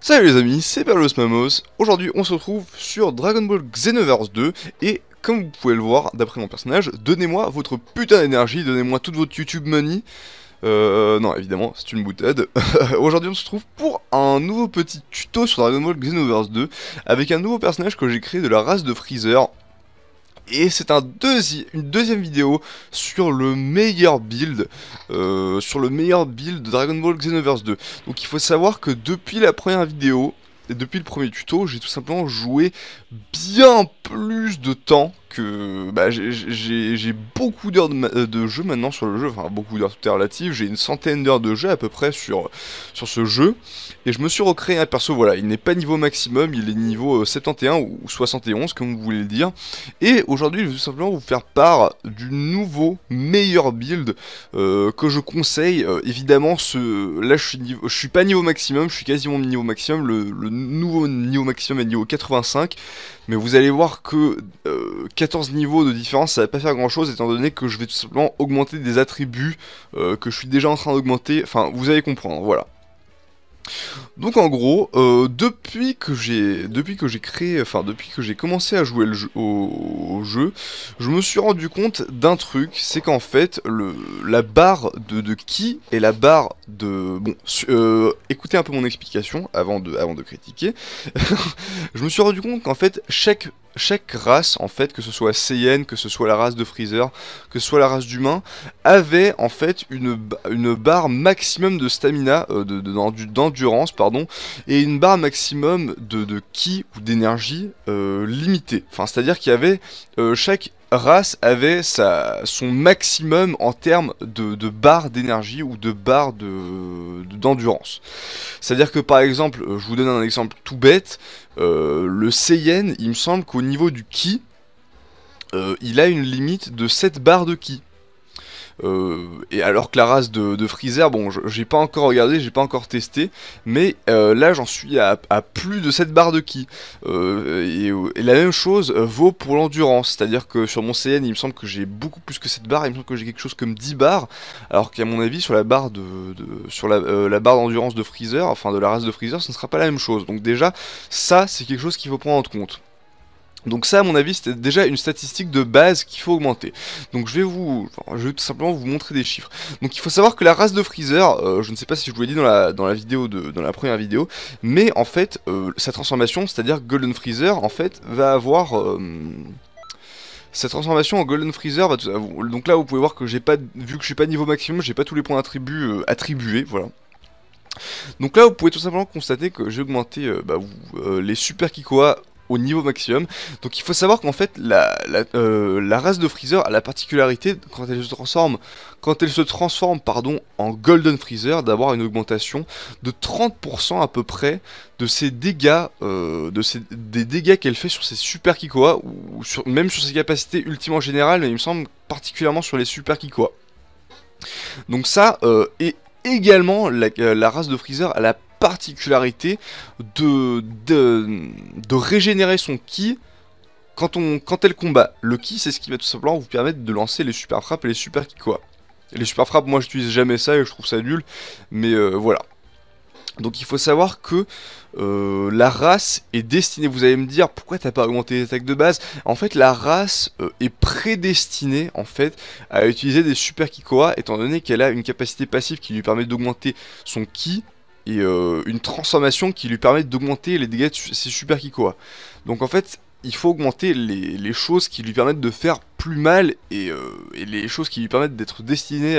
Salut les amis, c'est Perlos Mamos. Aujourd'hui, on se retrouve sur Dragon Ball Xenoverse 2 et comme vous pouvez le voir, d'après mon personnage, donnez-moi votre putain d'énergie, donnez-moi toute votre YouTube money. Euh, non, évidemment, c'est une boutade. Aujourd'hui, on se trouve pour un nouveau petit tuto sur Dragon Ball Xenoverse 2 avec un nouveau personnage que j'ai créé de la race de Freezer. Et c'est un une deuxième vidéo sur le meilleur build, euh, sur le meilleur build de Dragon Ball Xenoverse 2. Donc il faut savoir que depuis la première vidéo, et depuis le premier tuto, j'ai tout simplement joué bien plus de temps que bah, j'ai beaucoup d'heures euh, de, jeu maintenant sur le jeu, enfin beaucoup d'heures tout est relatif, j'ai une centaine d'heures de jeu à peu près sur, sur ce jeu, et je me suis recréé un perso, voilà, il n'est pas niveau maximum, il est niveau 71 euh, ou 71 comme vous voulez le dire, et aujourd'hui je vais tout simplement vous faire part du nouveau meilleur build euh, que je conseille, évidemment ce, là je suis, suis pas niveau maximum, je suis quasiment niveau maximum, le nouveau niveau maximum est niveau 85, mais vous allez voir que 14 euh, niveaux de différence ça va pas faire grand chose étant donné que je vais tout simplement augmenter des attributs euh, que je suis déjà en train d'augmenter, enfin vous allez comprendre, voilà. Donc en gros, euh, depuis que j'ai depuis que j'ai créé, enfin depuis que j'ai commencé à jouer au, jeu, je me suis rendu compte d'un truc, c'est qu'en fait le la barre de, de qui et la barre de bon, euh, écoutez un peu mon explication avant de avant de critiquer. je me suis rendu compte qu'en fait chaque chaque race, en fait, que ce soit Saiyan, que ce soit la race de Freezer, que ce soit la race d'humain, avait en fait une, une barre maximum de stamina euh, dans, du, pardon, et une barre maximum de, de ki ou d'énergie euh, limitée. Enfin, c'est-à-dire qu'il y avait euh, chaque race avait sa, son maximum en termes de, de barres d'énergie ou de barres d'endurance. De, d'endurance C'est-à-dire que par exemple, euh, je vous donne un exemple tout bête, le Seiyen, il me semble qu'au niveau du ki, il a une limite de 7 barres de ki. Euh, et alors que la race de, Freezer, bon, j'ai pas encore regardé, j'ai pas encore testé, mais euh, là j'en suis à, plus de 7 barres de ki. Euh, et, la même chose vaut pour l'endurance, c'est-à-dire que sur mon CN, il me semble que j'ai beaucoup plus que 7 barres, il me semble que j'ai quelque chose comme 10 barres, alors qu'à mon avis, sur la barre de, sur la barre d'endurance de Freezer, enfin de la race de Freezer, ce ne sera pas la même chose. Donc déjà, ça, c'est quelque chose qu'il faut prendre en compte. Donc ça, à mon avis, c'était déjà une statistique de base qu'il faut augmenter. Donc je vais vous, je vais tout simplement vous montrer des chiffres. Donc il faut savoir que la race de Freezer, euh, je ne sais pas si je vous l'ai dit dans la, dans la vidéo de, dans la première vidéo, mais en fait, euh, sa transformation, c'est-à-dire Golden Freezer, en fait, va avoir euh, Sa transformation en Golden Freezer va donc là vous pouvez voir que j'ai pas vu que je suis pas niveau maximum, j'ai pas tous les points attribués, voilà. Donc là vous pouvez tout simplement constater que j'ai augmenté bah, les super Kikoa au niveau maximum. Donc il faut savoir qu'en fait la, euh, la, race de Freezer a la particularité quand elle se transforme, quand elle se transforme pardon, en Golden Freezer d'avoir une augmentation de 30% à peu près de ses dégâts, euh, de des dégâts qu'elle fait sur ses super Kikoa ou même sur ses capacités ultimes en général, mais il me semble particulièrement sur les super Kikoa. Donc ça, euh, est et également la, la race de Freezer a la particularité de, de, régénérer son ki quand, on, quand elle combat. Le ki, c'est ce qui va tout simplement vous permettre de lancer les super frappes et les super kikoa. Les super frappes, moi, je j'utilise jamais ça et je trouve ça nul, mais euh, voilà. Donc il faut savoir que euh, la race est destinée, vous allez me dire pourquoi t'as pas augmenté les attaques de base En fait la race euh, est prédestinée en fait à utiliser des super Kikoa étant donné qu'elle a une capacité passive qui lui permet d'augmenter son ki et euh, une transformation qui lui permet d'augmenter les dégâts de ses super Kikoa. Donc en fait, il faut augmenter les, choses qui lui permettent de faire plus mal et, euh, les choses qui lui permettent d'être destiné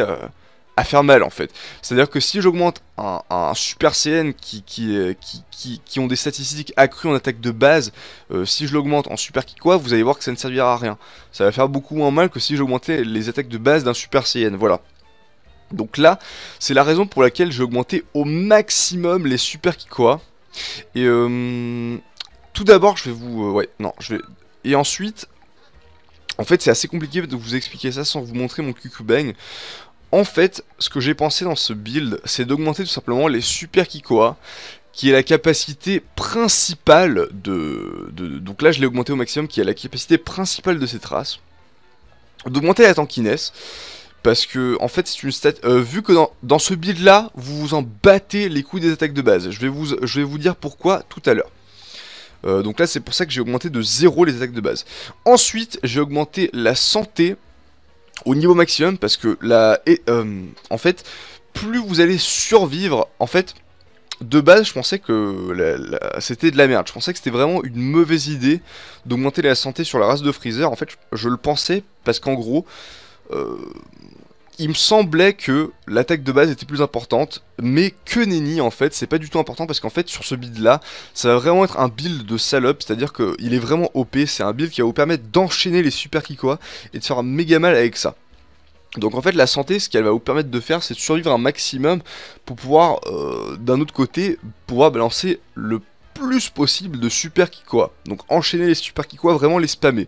à, faire mal en fait. C'est-à-dire que si j'augmente un, super CN qui qui, qui, qui, ont des statistiques accrues en attaque de base, euh, si je l'augmente en super Kikoa, vous allez voir que ça ne servira à rien. Ça va faire beaucoup moins mal que si j'augmentais les attaques de base d'un super CN, voilà. Donc là, c'est la raison pour laquelle j'ai augmenté au maximum les super Kikoa. Et euh, tout d'abord, je vais vous... Euh, ouais, non, je vais... Et ensuite, en fait, c'est assez compliqué de vous expliquer ça sans vous montrer mon bang En fait, ce que j'ai pensé dans ce build, c'est d'augmenter tout simplement les super Kikoa qui est la capacité principale de... de donc là, je l'ai augmenté au maximum, qui est la capacité principale de ces traces. D'augmenter la tankiness, parce que, en fait, c'est une stat... Euh, vu que dans, ce build-là, vous vous en battez les coups des attaques de base. Je vais vous, je vais vous dire pourquoi tout à l'heure. Euh, donc là, c'est pour ça que j'ai augmenté de 0 les attaques de base. Ensuite, j'ai augmenté la santé au niveau maximum parce que là, euh, en fait, plus vous allez survivre, en fait... De base, je pensais que c'était de la merde. Je pensais que c'était vraiment une mauvaise idée d'augmenter la santé sur la race de Freezer. En fait, je le pensais parce qu'en gros, euh, il me semblait que l'attaque de base était plus importante, mais que Nenny en fait, c'est pas du tout important parce qu'en fait sur ce build là, ça va vraiment être un build de salope, c'est-à-dire qu'il est vraiment OP, c'est un build qui va vous permettre d'enchaîner les super Kikoa et de faire un méga mal avec ça. Donc en fait la santé, ce qu'elle va vous permettre de faire, c'est de survivre un maximum pour pouvoir, euh, d'un autre côté, pouvoir balancer le plus possible de super Kikoa. Donc enchaîner les super Kikoa, vraiment les spammer.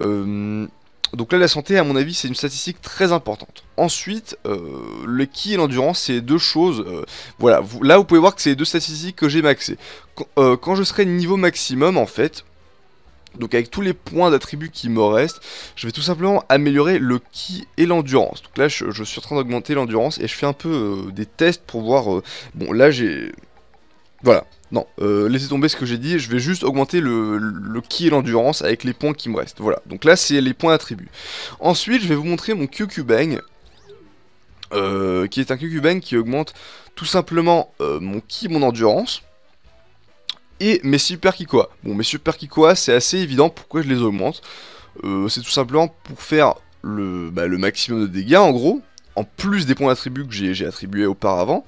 Euh... Donc là, la santé, à mon avis, c'est une statistique très importante. Ensuite, euh, le qui et l'endurance, c'est deux choses. Euh, voilà, là, vous pouvez voir que c'est les deux statistiques que j'ai maxées. quand euh, je serai niveau maximum, en fait, donc avec tous les points d'attributs qui me restent, je vais tout simplement améliorer le qui et l'endurance. Donc là, je, suis en train d'augmenter l'endurance et je fais un peu des tests pour voir... bon, là, j'ai... Voilà. Non, euh, laissez tomber ce que j'ai dit, je vais juste augmenter le, ki et l'endurance avec les points qui me restent. Voilà, donc là c'est les points attributs. Ensuite, je vais vous montrer mon QQ Bang, euh, qui est un QQ Bang qui augmente tout simplement euh, mon ki, mon endurance, et mes super Kikoa. Bon, mes super Kikoa, c'est assez évident pourquoi je les augmente. c'est tout simplement pour faire le bah, maximum de dégâts en gros, en plus des points d'attribut que j'ai attribués auparavant.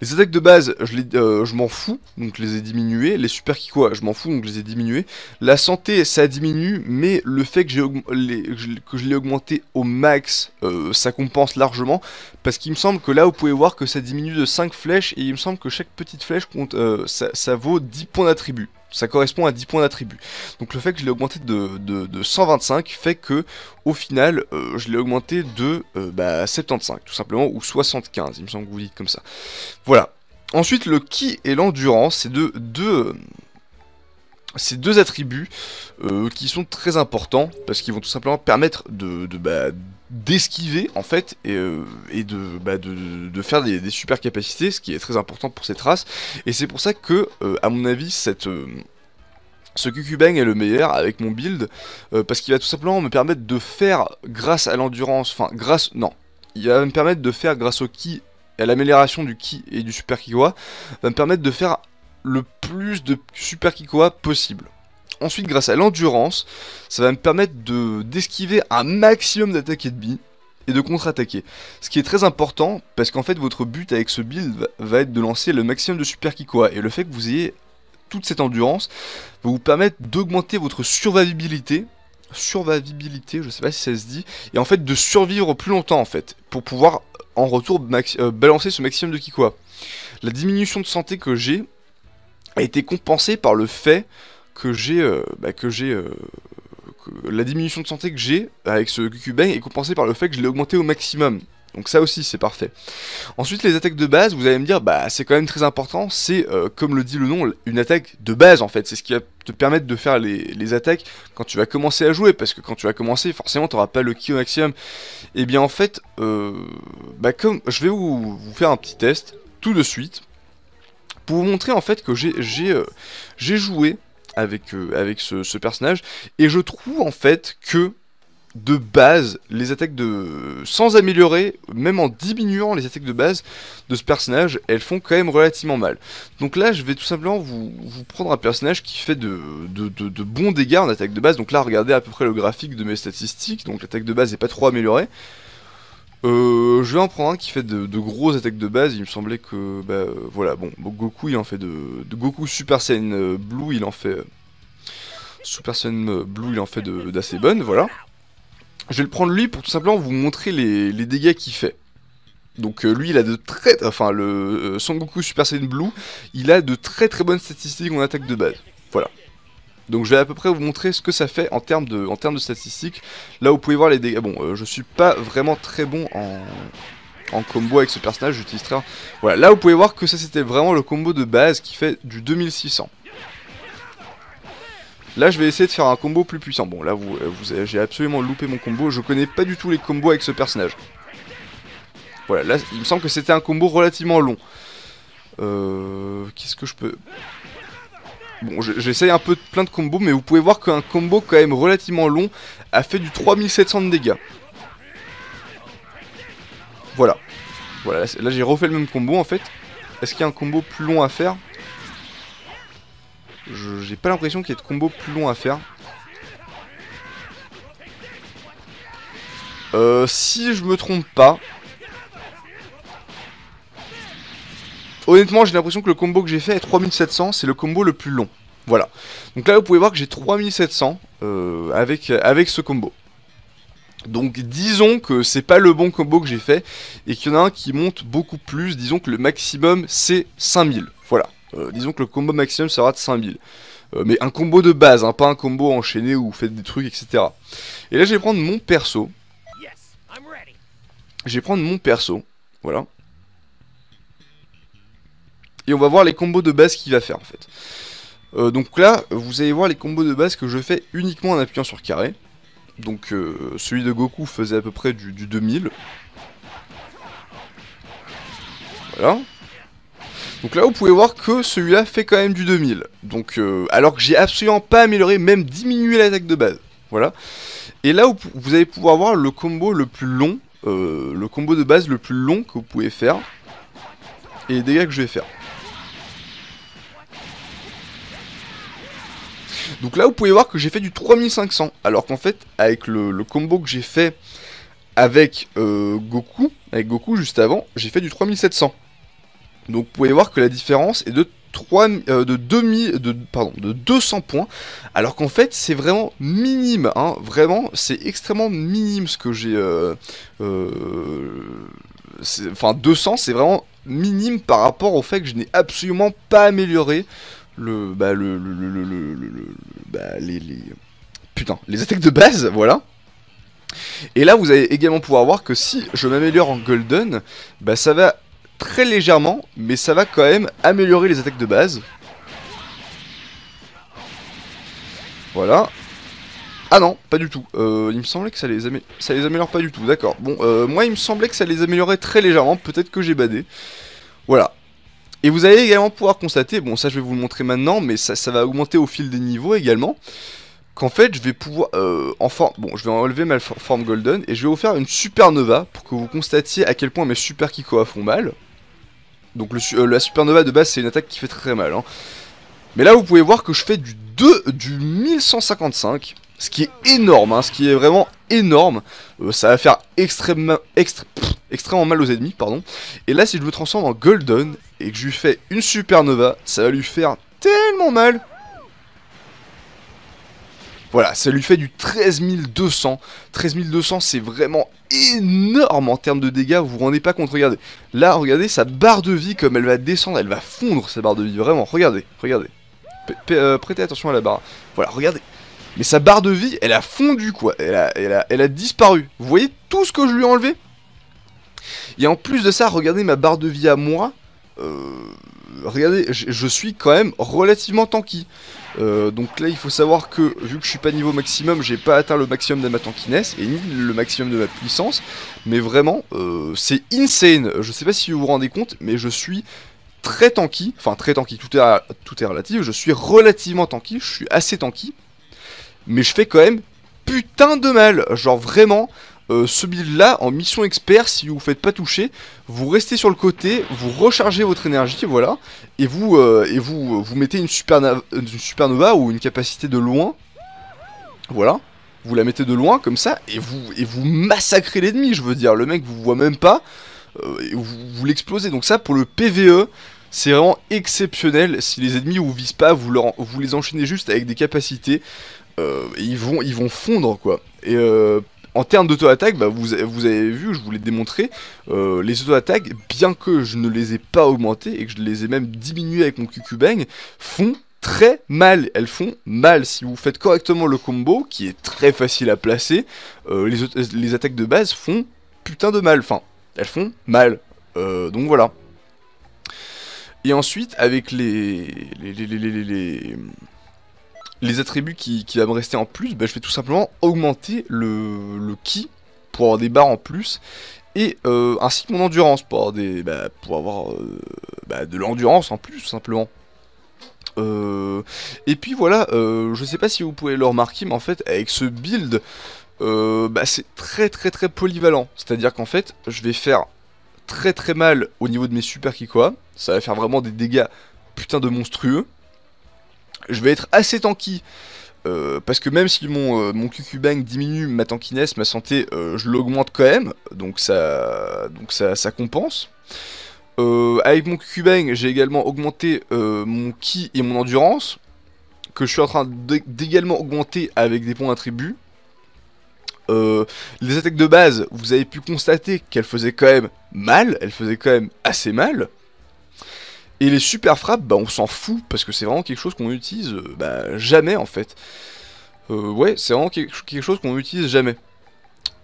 Les attaques de base, euh, je, m'en fous, donc je les ai diminuées. Les super quoi je m'en fous, donc je les ai diminuées. La santé, ça diminue, mais le fait que, je l'ai augmenté au max, euh, ça compense largement. Parce qu'il me semble que là, vous pouvez voir que ça diminue de 5 flèches, et il me semble que chaque petite flèche compte, euh, ça, ça vaut 10 points d'attribut ça correspond à 10 points d'attribut. Donc le fait que je l'ai augmenté de, 125 fait que, au final, euh, je l'ai augmenté de 75, euh, bah, tout simplement, ou 75, il me semble que vous dites comme ça. Voilà. Ensuite, le qui et l'endurance, c'est deux, deux, deux attributs euh, qui sont très importants, parce qu'ils vont tout simplement permettre de, bah, d'esquiver en fait et, euh, bah, de, faire des, super capacités, ce qui est très important pour cette race, Et c'est pour ça que, euh, à mon avis, euh, ce Cucubang est le meilleur avec mon build parce qu'il va tout simplement me permettre de faire grâce à l'endurance, enfin grâce, non, il va me permettre de faire grâce au ki et à l'amélioration du ki et du super kikoa, va me permettre de faire le plus de super kikoa possible. Ensuite, grâce à l'endurance, ça va me permettre d'esquiver un maximum d'attaques et de billes et de contre-attaquer. Ce qui est très important, parce qu'en fait, votre but avec ce build va être de lancer le maximum de super Kikoa. Et le fait que vous ayez toute cette endurance va vous permettre d'augmenter votre survivabilité survivabilité, je sais pas si ça se dit, et en fait de survivre plus longtemps en fait, pour pouvoir en retour euh, balancer ce maximum de Kikoa. La diminution de santé que j'ai a été compensée par le fait que j'ai euh, bah, que j'ai euh, la diminution de santé que j'ai avec ce cubain est compensée par le fait que je l'ai augmenté au maximum. Donc ça aussi c'est parfait. Ensuite les attaques de base, vous allez me dire bah c'est quand même très important, c'est euh, comme le dit le nom, une attaque de base en fait, c'est ce qui va te permettre de faire les, attaques quand tu vas commencer à jouer, parce que quand tu vas commencer forcément tu n'auras pas le ki au maximum. Et eh bien en fait, bah, comme je vais vous, faire un petit test tout de suite, pour vous montrer en fait que j'ai joué avec, euh, avec ce, personnage. Et je trouve en fait que de base, les attaques de. sans améliorer, même en diminuant les attaques de base de ce personnage, elles font quand même relativement mal. Donc là, je vais tout simplement vous, prendre un personnage qui fait de, de, de, bons dégâts en attaque de base. Donc là, regardez à peu près le graphique de mes statistiques. Donc l'attaque de base n'est pas trop améliorée. Euh, je vais en prendre un qui fait de, grosses attaques de base. Il me semblait que, bah, euh, voilà, bon, Goku il en fait de, Goku Super Saiyan euh, Blue, il en fait Super Saiyan Blue, il en fait d'assez bonnes, voilà. Je vais le prendre lui pour tout simplement vous montrer les, dégâts qu'il fait. Donc lui il a de très, enfin le Son Goku Super Saiyan Blue, il a de très très bonnes statistiques en attaque de base, voilà. Donc je vais à peu près vous montrer ce que ça fait en termes de, en termes de statistiques. Là vous pouvez voir les dégâts. Bon, euh, je suis pas vraiment très bon en, combo avec ce personnage, j'utilise très Voilà, là vous pouvez voir que ça c'était vraiment le combo de base qui fait du 2600. Là je vais essayer de faire un combo plus puissant. Bon là vous euh, j'ai absolument loupé mon combo, je connais pas du tout les combos avec ce personnage. Voilà, là il me semble que c'était un combo relativement long. Euh, Qu'est-ce que je peux... Bon, j'essaye un peu de plein de combos, mais vous pouvez voir qu'un combo quand même relativement long a fait du 3700 de dégâts. Voilà. Voilà, là, là j'ai refait le même combo en fait. Est-ce qu'il y a un combo plus long à faire J'ai pas l'impression qu'il y ait de combo plus long à faire. Euh, si je me trompe pas, Honnêtement, j'ai l'impression que le combo que j'ai fait est 3700, c'est le combo le plus long. Voilà. Donc là, vous pouvez voir que j'ai 3700 euh, avec, avec ce combo. Donc disons que c'est pas le bon combo que j'ai fait et qu'il y en a un qui monte beaucoup plus. Disons que le maximum c'est 5000. Voilà. Euh, disons que le combo maximum sera de 5000. mais un combo de base, hein, pas un combo enchaîné où vous faites des trucs, etc. Et là je vais prendre mon perso. Je vais prendre mon perso. Voilà. Et on va voir les combos de base qu'il va faire en fait. Euh, donc là, vous allez voir les combos de base que je fais uniquement en appuyant sur carré. Donc euh, celui de Goku faisait à peu près du, 2000. Voilà. Donc là, vous pouvez voir que celui-là fait quand même du 2000. Donc, euh, alors que j'ai absolument pas amélioré, même diminué l'attaque de base. Voilà. Et là, vous, allez pouvoir voir le combo le plus long, le combo de base le plus long que vous pouvez faire. Et les dégâts que je vais faire. Donc là, vous pouvez voir que j'ai fait du 3500, alors qu'en fait, avec le, combo que j'ai fait avec euh, Goku, avec Goku juste avant, j'ai fait du 3700. Donc vous pouvez voir que la différence est de 3, euh, pardon, de 200 points, alors qu'en fait c'est vraiment minime, hein, vraiment c'est extrêmement minime ce que j'ai... Euh, enfin 200 c'est vraiment minime par rapport au fait que je n'ai absolument pas amélioré le, bah, le, le bah, les, les, Putain, les attaques de base, voilà. Et là, vous allez également pouvoir voir que si je m'améliore en Golden, bah ça va très légèrement, mais ça va quand même améliorer les attaques de base. Voilà. Ah non, pas du tout. Euh, il me semblait que ça les, ça les améliore pas du tout, d'accord. Bon, euh, moi il me semblait que ça les améliorait très légèrement, peut-être que j'ai badé. Voilà, et vous allez également pouvoir constater, bon ça je vais vous le montrer maintenant, mais ça, va augmenter au fil des niveaux également, qu'en fait je vais pouvoir, euh, en bon je vais enlever ma forme golden, et je vais vous faire une supernova, pour que vous constatiez à quel point mes super Kikoa font mal. Donc le, euh, la supernova de base c'est une attaque qui fait très très mal, hein. Mais là vous pouvez voir que je fais du 2, du 1155, ce qui est énorme, hein, ce qui est vraiment énorme. Euh, ça va faire extrêmement, extrêmement mal aux ennemis, pardon. Et là, si je me transforme en Golden et que je lui fais une supernova, ça va lui faire tellement mal. Voilà, ça lui fait du 13200. 13200, c'est vraiment énorme en termes de dégâts, vous vous rendez pas compte, regardez. Là, regardez, sa barre de vie, comme elle va descendre, elle va fondre, sa barre de vie, vraiment, regardez, regardez. Euh, prêtez attention à la barre. Voilà, regardez mais sa barre de vie, elle a fondu, quoi. Elle a, elle a, disparu. Vous voyez tout ce que je lui ai enlevé Et en plus de ça, regardez ma barre de vie à moi. Euh, regardez, je, suis quand même relativement tanky. Euh, donc là, il faut savoir que, vu que je suis pas niveau maximum, j'ai pas atteint le maximum de ma tankiness, et ni le maximum de ma puissance. Mais vraiment, euh, c'est insane. Je sais pas si vous vous rendez compte, mais je suis très tanky, enfin très tanky, tout est, tout est relatif, je suis relativement tanky, je suis assez tanky, mais je fais quand même putain de mal. Genre vraiment, euh, ce build là en mission expert, si vous vous faites pas toucher, vous restez sur le côté, vous rechargez votre énergie, voilà, et vous, euh, et vous, vous mettez une, supernova ou une capacité de loin, voilà. Vous la mettez de loin comme ça et vous, et vous massacrez l'ennemi, je veux dire. Le mec vous voit même pas. Euh, et vous l'explosez. Donc ça, pour le PVE, c'est vraiment exceptionnel. Si les ennemis vous visent pas, vous, leur, vous les enchaînez juste avec des capacités. Euh, ils, vont, ils vont fondre, quoi. Et euh, en termes d'auto-attaque, bah, vous, avez vu, je vous l'ai démontré, euh, les auto-attaques, bien que je ne les ai pas augmentées et que je les ai même diminuées avec mon QQ-Bang, font très mal. Elles font mal. Si vous faites correctement le combo, qui est très facile à placer, les, attaques de base font putain de mal. Enfin, elles font mal. donc voilà. Et ensuite, avec les, les, les, attributs qui, qui va me rester en plus, bah, je vais tout simplement augmenter le, le ki pour avoir des barres en plus. Et euh, ainsi que mon endurance pour avoir, des, bah, pour avoir euh, bah, de l'endurance en plus, tout simplement. Euh, et puis voilà, je ne sais pas si vous pouvez le remarquer, mais en fait, avec ce build, c'est très très très polyvalent. C'est-à-dire qu'en fait, je vais faire très très mal au niveau de mes super Kikoa. Ça va faire vraiment des dégâts putain de monstrueux. Je vais être assez tanky. Euh, parce que même si mon, euh, qq diminue ma tankiness, ma santé, euh, je l'augmente quand même, donc ça, donc ça, ça compense. avec mon qq j'ai également augmenté mon ki et mon endurance, que je suis en train d'également augmenter avec des points d'attribut. Euh, les attaques de base, vous avez pu constater qu'elles faisaient quand même mal, elles faisaient quand même assez mal. Et les super frappes, bah, on s'en fout, parce que c'est vraiment quelque chose qu'on utilise euh, bah, jamais en fait. Euh, ouais, c'est vraiment quelque chose qu'on n'utilise jamais.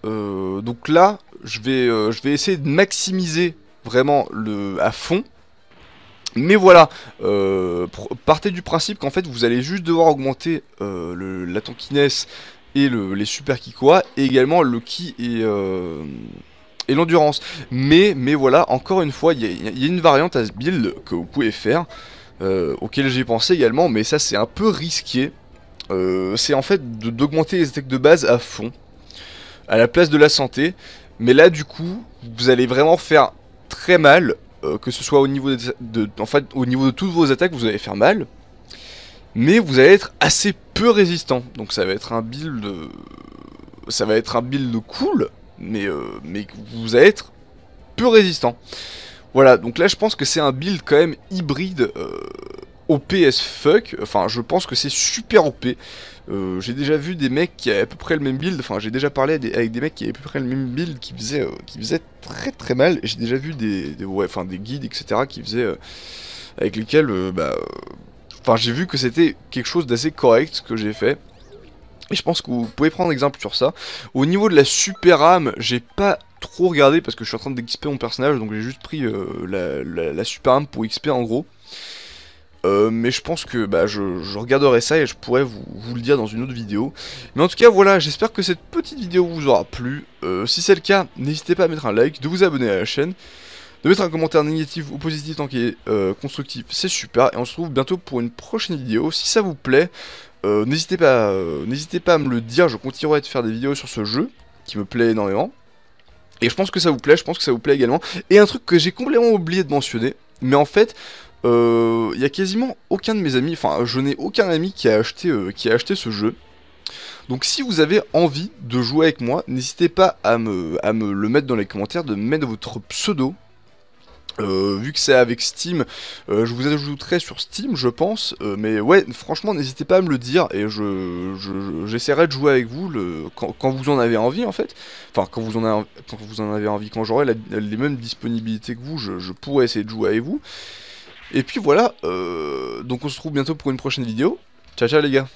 donc là, je vais, je vais essayer de maximiser vraiment le, à fond. Mais voilà, partez du principe qu'en fait vous allez juste devoir augmenter la tankiness les super Kikoa, et également le ki et, euh, l'endurance. Mais, mais voilà, encore une fois, il y, a une variante à ce build que vous pouvez faire, euh, auquel j'ai pensé également, mais ça c'est un peu risqué. Euh, c'est en fait d'augmenter les attaques de base à fond, à la place de la santé. Mais là, du coup, vous allez vraiment faire très mal, que ce soit au niveau en fait, au niveau de toutes vos attaques, vous allez faire mal mais vous allez être assez peu résistant. Donc ça va être un build, euh, ça va être un build cool, mais, euh, mais vous allez être peu résistant. Voilà, donc là je pense que c'est un build quand même hybride euh, OPS fuck, enfin je pense que c'est super OP. Euh, j'ai déjà vu des mecs qui avaient à peu près le même build, enfin j'ai déjà parlé avec des mecs qui avaient à peu près le même build qui faisait qui faisait très très mal, j'ai déjà vu des, des guides etc qui faisaient, avec lesquels bah, Enfin, j'ai vu que c'était quelque chose d'assez correct que j'ai fait. Et je pense que vous pouvez prendre exemple sur ça. Au niveau de la super âme, j'ai pas trop regardé parce que je suis en train d'exper mon personnage. Donc j'ai juste pris euh, la, super âme pour XP en gros. Euh, mais je pense que bah, je, regarderai ça et je pourrais vous, le dire dans une autre vidéo. Mais en tout cas, voilà, j'espère que cette petite vidéo vous aura plu. Euh, si c'est le cas, n'hésitez pas à mettre un like, de vous abonner à la chaîne de mettre un commentaire négatif ou positif tant qu'il est euh, constructif, c'est super. Et on se retrouve bientôt pour une prochaine vidéo. Si ça vous plaît, euh, n'hésitez pas, euh, n'hésitez pas à me le dire. Je continuerai de faire des vidéos sur ce jeu qui me plaît énormément. Et je pense que ça vous plaît, je pense que ça vous plaît également. Et un truc que j'ai complètement oublié de mentionner, mais en fait, il n'y a quasiment aucun de mes amis, enfin je n'ai aucun ami qui a acheté, qui a acheté ce jeu. Donc si vous avez envie de jouer avec moi, n'hésitez pas à me, à me le mettre dans les commentaires, de mettre votre pseudo euh, vu que c'est avec Steam, euh, je vous ajouterai sur Steam, je pense. Euh, mais ouais, franchement, n'hésitez pas à me le dire et je, j'essaierai de jouer avec vous quand, vous en avez envie, en fait. Enfin, quand vous en avez, quand vous en avez envie, quand j'aurai les mêmes disponibilités que vous, je, je, pourrai essayer de jouer avec vous. Et puis voilà, donc on se retrouve bientôt pour une prochaine vidéo. Ciao, ciao les gars